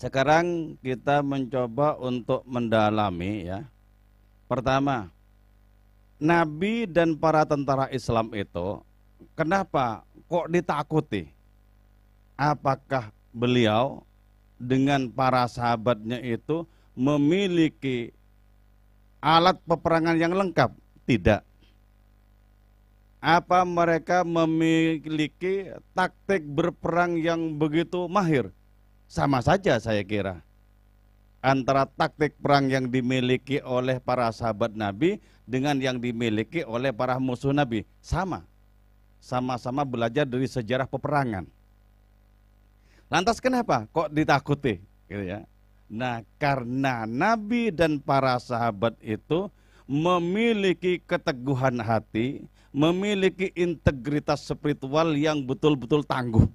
Sekarang kita mencoba untuk mendalami ya. Pertama, Nabi dan para tentara Islam itu kenapa kok ditakuti? Apakah beliau dengan para sahabatnya itu memiliki alat peperangan yang lengkap? Tidak. Apa mereka memiliki taktik berperang yang begitu mahir? Sama saja saya kira. Antara taktik perang yang dimiliki oleh para sahabat Nabi dengan yang dimiliki oleh para musuh Nabi. Sama. Sama-sama belajar dari sejarah peperangan. Lantas kenapa? Kok ditakuti? Gitu ya. Nah karena Nabi dan para sahabat itu memiliki keteguhan hati, memiliki integritas spiritual yang betul-betul tangguh.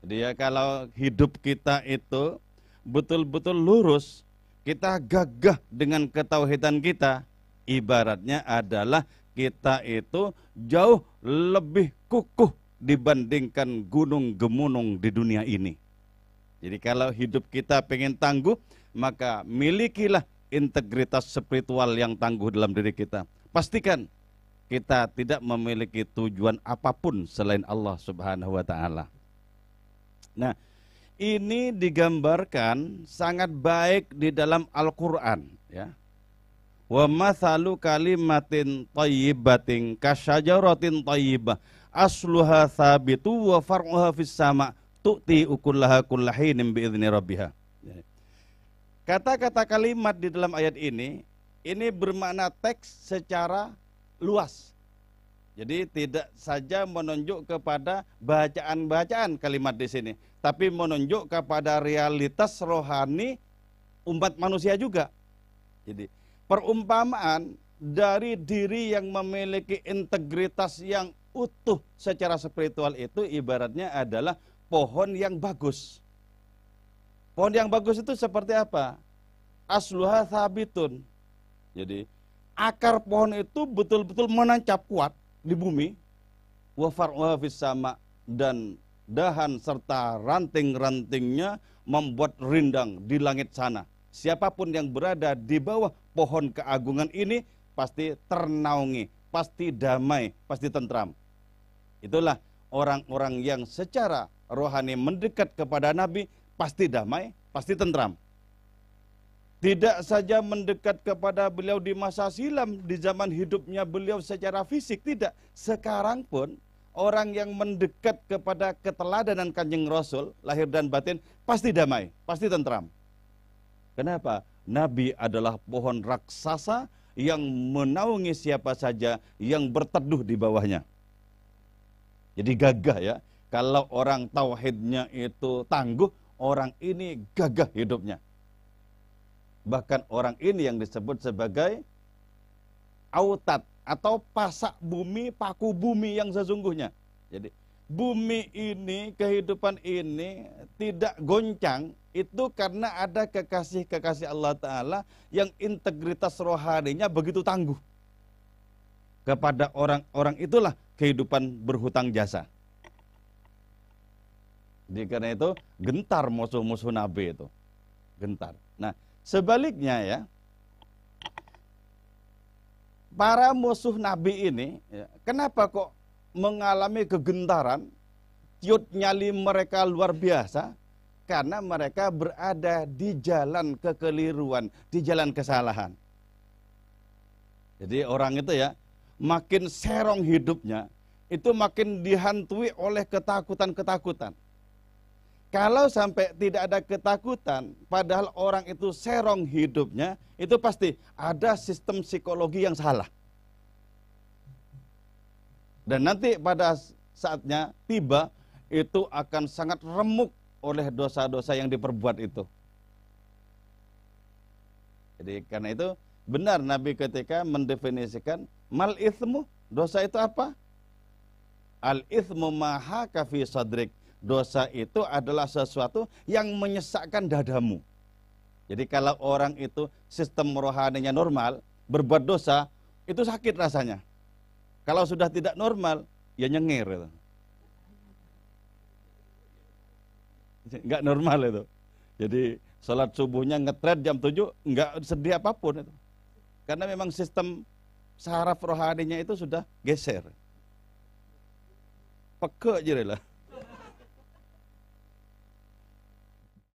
Jadi kalau hidup kita itu betul-betul lurus, kita gagah dengan ketauhidan kita, ibaratnya adalah kita itu jauh lebih kukuh dibandingkan gunung gemunung di dunia ini. Jadi kalau hidup kita pengen tangguh, maka milikilah integritas spiritual yang tangguh dalam diri kita. Pastikan kita tidak memiliki tujuan apapun selain Allah Subhanahu wa taala. Nah, ini digambarkan sangat baik di dalam Al-Qur'an, ya. Wa mathalu kalimatin thayyibatin kasyajaratin thayyibah asluha thabitu wa far'uha fis sama' tu'ti ukullaha kullahinim bi'izni rabbiha. Ya. Kata-kata kalimat di dalam ayat ini ini bermakna teks secara luas. Jadi tidak saja menunjuk kepada bacaan-bacaan kalimat di sini, tapi menunjuk kepada realitas rohani umat manusia juga. Jadi perumpamaan dari diri yang memiliki integritas yang utuh secara spiritual itu ibaratnya adalah pohon yang bagus. Pohon yang bagus itu seperti apa? Asluha sabitun. Jadi akar pohon itu betul-betul menancap kuat di bumi wa far'uha sama dan dahan serta ranting-rantingnya membuat rindang di langit sana. Siapapun yang berada di bawah pohon keagungan ini pasti ternaungi, pasti damai, pasti tentram. Itulah orang-orang yang secara rohani mendekat kepada Nabi pasti damai, pasti tentram tidak saja mendekat kepada beliau di masa silam, di zaman hidupnya beliau secara fisik, tidak. Sekarang pun orang yang mendekat kepada keteladanan kanjeng Rasul, lahir dan batin, pasti damai, pasti tentram. Kenapa? Nabi adalah pohon raksasa yang menaungi siapa saja yang berteduh di bawahnya. Jadi gagah ya. Kalau orang tauhidnya itu tangguh, orang ini gagah hidupnya. Bahkan orang ini yang disebut sebagai autat atau pasak bumi, paku bumi yang sesungguhnya. Jadi bumi ini, kehidupan ini tidak goncang itu karena ada kekasih-kekasih Allah Ta'ala yang integritas rohaninya begitu tangguh. Kepada orang-orang itulah kehidupan berhutang jasa. Jadi karena itu gentar musuh-musuh Nabi itu. Gentar. Nah Sebaliknya ya, para musuh Nabi ini, ya, kenapa kok mengalami kegentaran, tiut nyali mereka luar biasa, karena mereka berada di jalan kekeliruan, di jalan kesalahan. Jadi orang itu ya, makin serong hidupnya, itu makin dihantui oleh ketakutan-ketakutan. Kalau sampai tidak ada ketakutan, padahal orang itu serong hidupnya, itu pasti ada sistem psikologi yang salah. Dan nanti pada saatnya tiba, itu akan sangat remuk oleh dosa-dosa yang diperbuat itu. Jadi karena itu benar Nabi ketika mendefinisikan mal ismu, dosa itu apa? Al ismu maha kafi sadrik dosa itu adalah sesuatu yang menyesakkan dadamu. Jadi kalau orang itu sistem rohaninya normal, berbuat dosa, itu sakit rasanya. Kalau sudah tidak normal, ya nyengir. Itu. normal itu. Jadi sholat subuhnya ngetret jam 7, nggak sedih apapun itu. Karena memang sistem saraf rohaninya itu sudah geser. Peke jadi